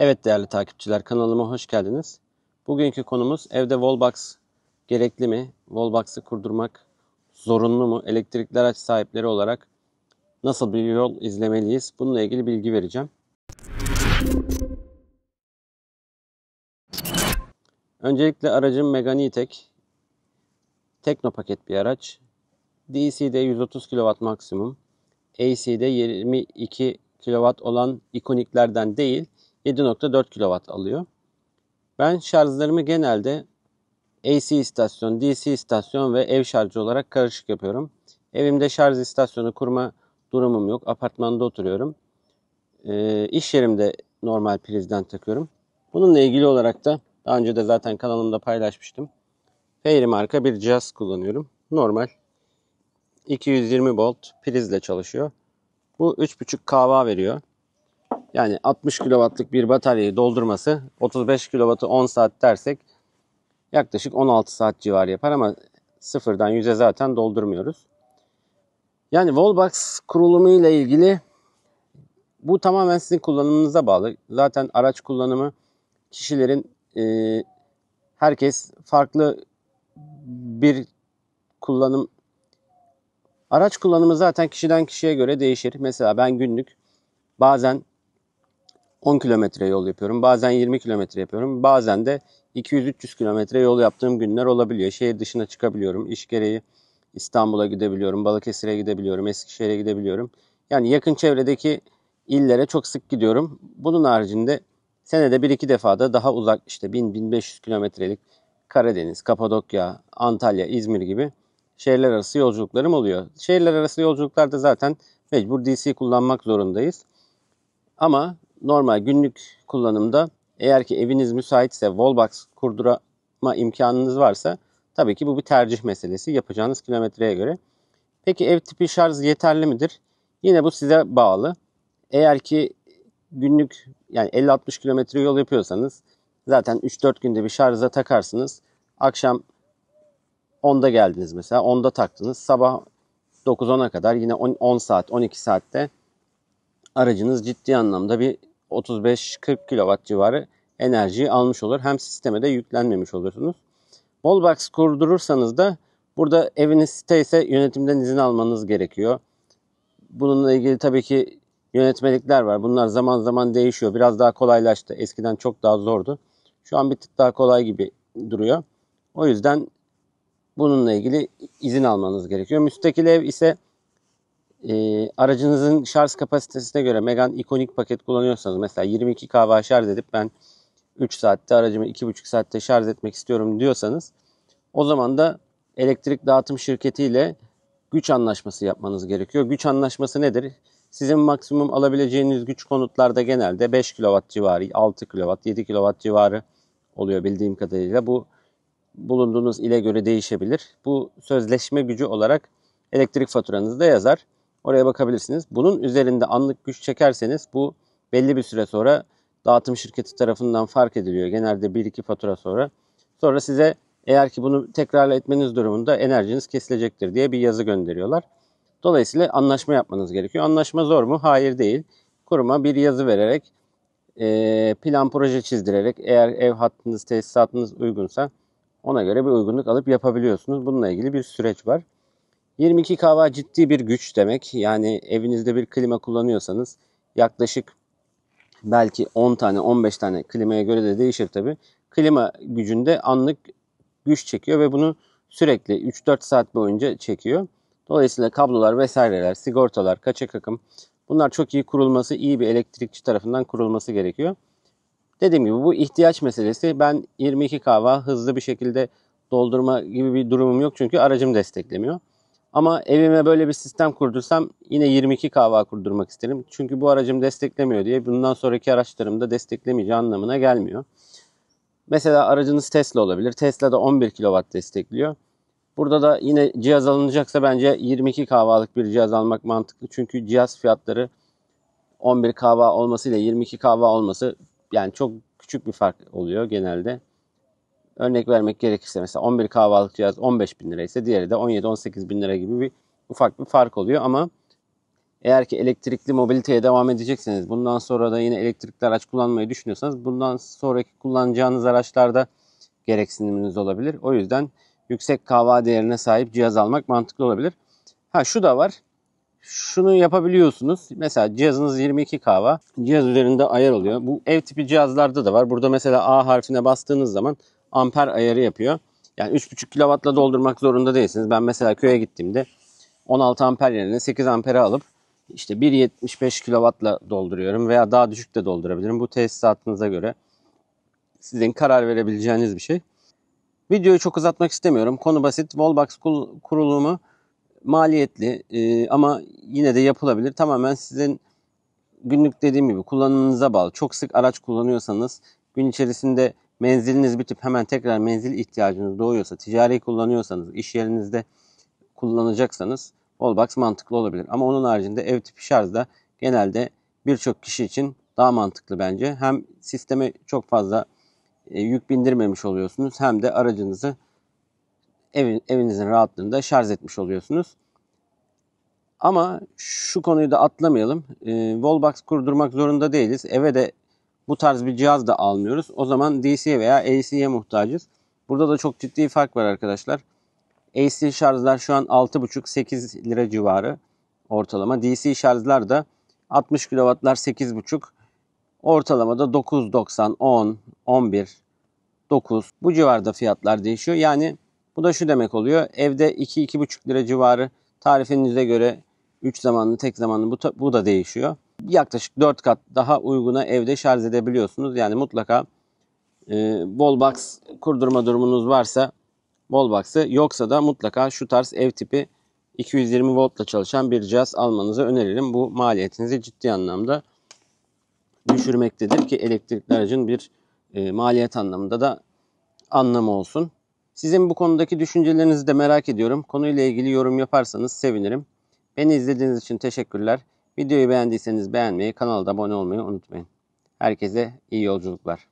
Evet değerli takipçiler kanalıma hoş geldiniz. Bugünkü konumuz evde wallbox gerekli mi? Wallbox'ı kurdurmak zorunlu mu? Elektrikli araç sahipleri olarak nasıl bir yol izlemeliyiz? Bununla ilgili bilgi vereceğim. Öncelikle aracım Megane E-Tech. Tekno paket bir araç. DC'de 130 kW maksimum. AC'de 22 kW olan ikoniklerden değil, 7.4 kW alıyor. Ben şarjlarımı genelde AC istasyon, DC istasyon ve ev şarjı olarak karışık yapıyorum. Evimde şarj istasyonu kurma durumum yok. Apartmanda oturuyorum. E, iş yerimde normal prizden takıyorum. Bununla ilgili olarak da daha önce de zaten kanalımda paylaşmıştım. Fairy marka bir cihaz kullanıyorum. Normal 220 volt prizle çalışıyor. Bu 3.5 kW veriyor. Yani 60 kW'lık bir bataryayı doldurması 35 kW'ı 10 saat dersek yaklaşık 16 saat civarı yapar ama sıfırdan 100'e zaten doldurmuyoruz. Yani Volbox kurulumu ile ilgili bu tamamen sizin kullanımınıza bağlı. Zaten araç kullanımı kişilerin e, herkes farklı bir kullanım araç kullanımı zaten kişiden kişiye göre değişir. Mesela ben günlük bazen 10 kilometre yol yapıyorum. Bazen 20 kilometre yapıyorum. Bazen de 200-300 kilometre yol yaptığım günler olabiliyor. Şehir dışına çıkabiliyorum. İş gereği İstanbul'a gidebiliyorum. Balıkesir'e gidebiliyorum. Eskişehir'e gidebiliyorum. Yani yakın çevredeki illere çok sık gidiyorum. Bunun haricinde senede bir iki defa da daha uzak işte 1000-1500 kilometrelik Karadeniz, Kapadokya, Antalya, İzmir gibi şehirler arası yolculuklarım oluyor. Şehirler arası yolculuklarda zaten mecbur DC kullanmak zorundayız. Ama normal günlük kullanımda eğer ki eviniz müsaitse wallbox kurdurma imkanınız varsa tabii ki bu bir tercih meselesi yapacağınız kilometreye göre. Peki ev tipi şarj yeterli midir? Yine bu size bağlı. Eğer ki günlük yani 50-60 kilometre yol yapıyorsanız zaten 3-4 günde bir şarja takarsınız. Akşam 10'da geldiniz mesela 10'da taktınız. Sabah 9-10'a kadar yine 10, 10 saat 12 saatte aracınız ciddi anlamda bir 35-40 kW civarı enerjiyi almış olur. Hem sisteme de yüklenmemiş olursunuz. Wallbox kurdurursanız da burada eviniz siteyse yönetimden izin almanız gerekiyor. Bununla ilgili tabii ki yönetmelikler var. Bunlar zaman zaman değişiyor. Biraz daha kolaylaştı. Eskiden çok daha zordu. Şu an bir tık daha kolay gibi duruyor. O yüzden bununla ilgili izin almanız gerekiyor. Müstakil ev ise e, aracınızın şarj kapasitesine göre Megan ikonik paket kullanıyorsanız mesela 22 kW şarj edip ben 3 saatte aracımı 2,5 saatte şarj etmek istiyorum diyorsanız o zaman da elektrik dağıtım şirketiyle güç anlaşması yapmanız gerekiyor. Güç anlaşması nedir? Sizin maksimum alabileceğiniz güç konutlarda genelde 5 kW civarı, 6 kW, 7 kW civarı oluyor bildiğim kadarıyla. Bu bulunduğunuz ile göre değişebilir. Bu sözleşme gücü olarak elektrik faturanızda yazar. Oraya bakabilirsiniz. Bunun üzerinde anlık güç çekerseniz bu belli bir süre sonra dağıtım şirketi tarafından fark ediliyor. Genelde 1-2 fatura sonra. Sonra size eğer ki bunu tekrar etmeniz durumunda enerjiniz kesilecektir diye bir yazı gönderiyorlar. Dolayısıyla anlaşma yapmanız gerekiyor. Anlaşma zor mu? Hayır değil. Kuruma bir yazı vererek e, plan proje çizdirerek eğer ev hattınız, tesisatınız uygunsa ona göre bir uygunluk alıp yapabiliyorsunuz. Bununla ilgili bir süreç var. 22 kW ciddi bir güç demek. Yani evinizde bir klima kullanıyorsanız yaklaşık belki 10 tane 15 tane klimaya göre de değişir tabi. Klima gücünde anlık güç çekiyor ve bunu sürekli 3-4 saat boyunca çekiyor. Dolayısıyla kablolar vesaireler, sigortalar, kaçak akım bunlar çok iyi kurulması, iyi bir elektrikçi tarafından kurulması gerekiyor. Dediğim gibi bu ihtiyaç meselesi. Ben 22 kW hızlı bir şekilde doldurma gibi bir durumum yok çünkü aracım desteklemiyor. Ama evime böyle bir sistem kurdursam yine 22 kahva kurdurmak isterim. Çünkü bu aracım desteklemiyor diye bundan sonraki araçlarımda desteklemeyeceği anlamına gelmiyor. Mesela aracınız Tesla olabilir. Tesla da 11 kW destekliyor. Burada da yine cihaz alınacaksa bence 22 kahvalık bir cihaz almak mantıklı. Çünkü cihaz fiyatları 11 kahva olması ile 22 kahva olması yani çok küçük bir fark oluyor genelde. Örnek vermek gerekirse mesela 11 kahvalık cihaz 15 bin lira ise diğeri de 17-18 bin lira gibi bir ufak bir fark oluyor ama eğer ki elektrikli mobiliteye devam edecekseniz bundan sonra da yine elektrikli araç kullanmayı düşünüyorsanız bundan sonraki kullanacağınız araçlarda gereksiniminiz olabilir. O yüzden yüksek kahva değerine sahip cihaz almak mantıklı olabilir. Ha şu da var. Şunu yapabiliyorsunuz. Mesela cihazınız 22 kahva. Cihaz üzerinde ayar oluyor. Bu ev tipi cihazlarda da var. Burada mesela A harfine bastığınız zaman amper ayarı yapıyor. Yani 3,5 kilovatla doldurmak zorunda değilsiniz. Ben mesela köye gittiğimde 16 amper yerine 8 ampere alıp işte 1.75 kilovatla dolduruyorum veya daha düşük de doldurabilirim. Bu tesisatınıza göre sizin karar verebileceğiniz bir şey. Videoyu çok uzatmak istemiyorum. Konu basit. Volbox kurulumu maliyetli e, ama yine de yapılabilir. Tamamen sizin günlük dediğim gibi kullanımınıza bağlı. Çok sık araç kullanıyorsanız gün içerisinde Menziliniz bitip hemen tekrar menzil ihtiyacınız doğuyorsa, ticari kullanıyorsanız, iş yerinizde kullanacaksanız Wallbox mantıklı olabilir. Ama onun haricinde ev tipi şarj da genelde birçok kişi için daha mantıklı bence. Hem sisteme çok fazla e, yük bindirmemiş oluyorsunuz hem de aracınızı evin evinizin rahatlığında şarj etmiş oluyorsunuz. Ama şu konuyu da atlamayalım. E, Wallbox kurdurmak zorunda değiliz. Eve de bu tarz bir cihaz da almıyoruz. O zaman DC veya AC'ye muhtacız. Burada da çok ciddi fark var arkadaşlar. AC şarjlar şu an 6,5-8 lira civarı ortalama. DC şarjlar da 60 kW'lar 8,5 ortalamada 9.90, 10, 11, 9 bu civarda fiyatlar değişiyor. Yani bu da şu demek oluyor. Evde 2-2,5 lira civarı tarifinize göre 3 zamanlı tek zamanlı bu, bu da değişiyor yaklaşık 4 kat daha uyguna evde şarj edebiliyorsunuz. Yani mutlaka e, Wallbox kurdurma durumunuz varsa Wallbox'ı yoksa da mutlaka şu tarz ev tipi 220 voltla çalışan bir cihaz almanızı öneririm. Bu maliyetinizi ciddi anlamda düşürmektedir ki elektrikli aracın bir e, maliyet anlamında da anlamı olsun. Sizin bu konudaki düşüncelerinizi de merak ediyorum. Konuyla ilgili yorum yaparsanız sevinirim. Beni izlediğiniz için teşekkürler. Videoyu beğendiyseniz beğenmeyi, kanala abone olmayı unutmayın. Herkese iyi yolculuklar.